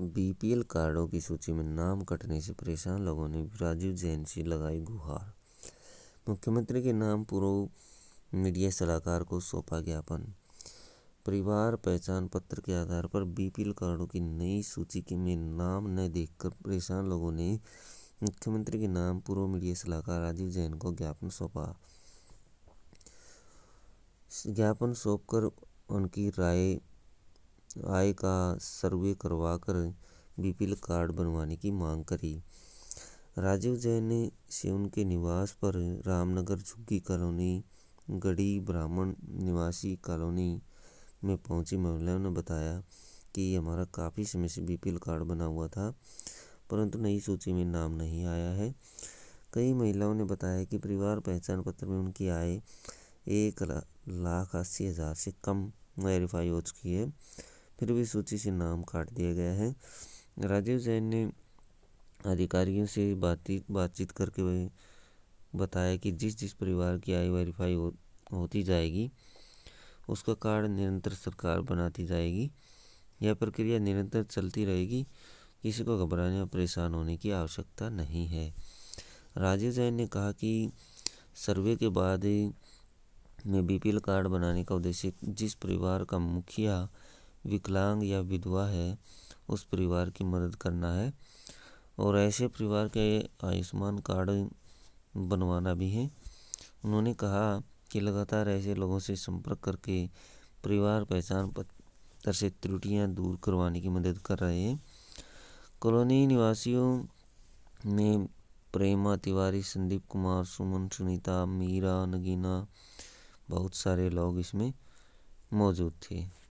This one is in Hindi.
बीपीएल कार्डों की सूची में नाम कटने से परेशान लोगों ने राजीव जैन से लगाई गुहार मुख्यमंत्री के नाम पूर्व मीडिया सलाहकार को सौंपा ज्ञापन परिवार पहचान पत्र के आधार पर बीपीएल कार्डों की नई सूची के में नाम न देखकर परेशान लोगों ने मुख्यमंत्री के नाम पूर्व मीडिया सलाहकार राजीव जैन को ज्ञापन सौंपा ज्ञापन सौंपकर उनकी राय आय का सर्वे करवा कर बीपीएल कार्ड बनवाने की मांग करी राजीव जैन से उनके निवास पर रामनगर झुग्गी कॉलोनी गढ़ी ब्राह्मण निवासी कॉलोनी में पहुंची महिलाओं ने बताया कि हमारा काफ़ी समय से बीपीएल कार्ड बना हुआ था परंतु नई सूची में नाम नहीं आया है कई महिलाओं ने बताया कि परिवार पहचान पत्र में उनकी आय एक लाख अस्सी हज़ार से कम वेरीफाई हो चुकी है फिर भी सूची से नाम काट दिया गया है राजीव जैन ने अधिकारियों से बातचीत बातचीत करके बताया कि जिस जिस परिवार की आय वेरीफाई हो, होती जाएगी उसका कार्ड निरंतर सरकार बनाती जाएगी यह प्रक्रिया निरंतर चलती रहेगी किसी को घबराने और परेशान होने की आवश्यकता नहीं है राजीव जैन ने कहा कि सर्वे के बाद में बीपीएल कार्ड बनाने का उद्देश्य जिस परिवार का मुखिया विकलांग या विधवा है उस परिवार की मदद करना है और ऐसे परिवार के आयुष्मान कार्ड बनवाना भी है उन्होंने कहा कि लगातार ऐसे लोगों से संपर्क करके परिवार पहचान पत्र से त्रुटियां दूर करवाने की मदद कर रहे हैं कॉलोनी निवासियों में प्रेमा तिवारी संदीप कुमार सुमन सुनीता मीरा नगीना बहुत सारे लोग इसमें मौजूद थे